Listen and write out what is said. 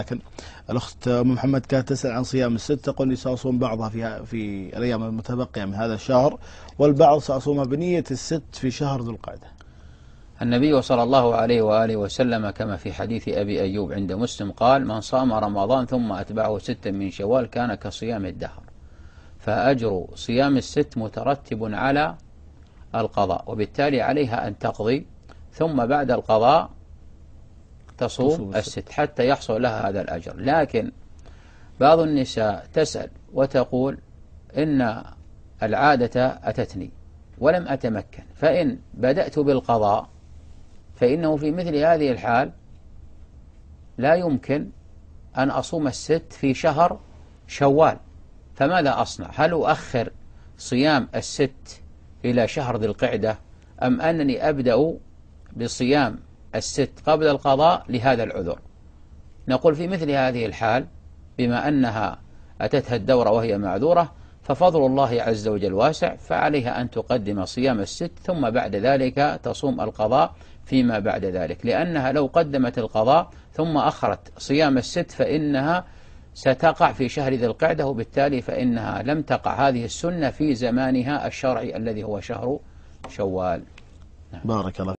لكن الأخت أم محمد كانت تسأل عن صيام الست تقول لي سأصوم بعضها في, في الأيام المتبقية من هذا الشهر والبعض سأصومها بنية الست في شهر ذو القعدة النبي صلى الله عليه وآله وسلم كما في حديث أبي أيوب عند مسلم قال من صام رمضان ثم أتبعه ستا من شوال كان كصيام الدهر فأجر صيام الست مترتب على القضاء وبالتالي عليها أن تقضي ثم بعد القضاء تصوم الست حتى يحصل لها هذا الأجر لكن بعض النساء تسأل وتقول إن العادة أتتني ولم أتمكن فإن بدأت بالقضاء فإنه في مثل هذه الحال لا يمكن أن أصوم الست في شهر شوال فماذا أصنع هل أؤخر صيام الست إلى شهر ذي القعدة أم أنني أبدأ بصيام الست قبل القضاء لهذا العذر نقول في مثل هذه الحال بما أنها أتتها الدورة وهي معذورة ففضل الله عز وجل واسع فعليها أن تقدم صيام الست ثم بعد ذلك تصوم القضاء فيما بعد ذلك لأنها لو قدمت القضاء ثم أخرت صيام الست فإنها ستقع في شهر ذي القعدة وبالتالي فإنها لم تقع هذه السنة في زمانها الشرعي الذي هو شهر شوال نعم. بارك الله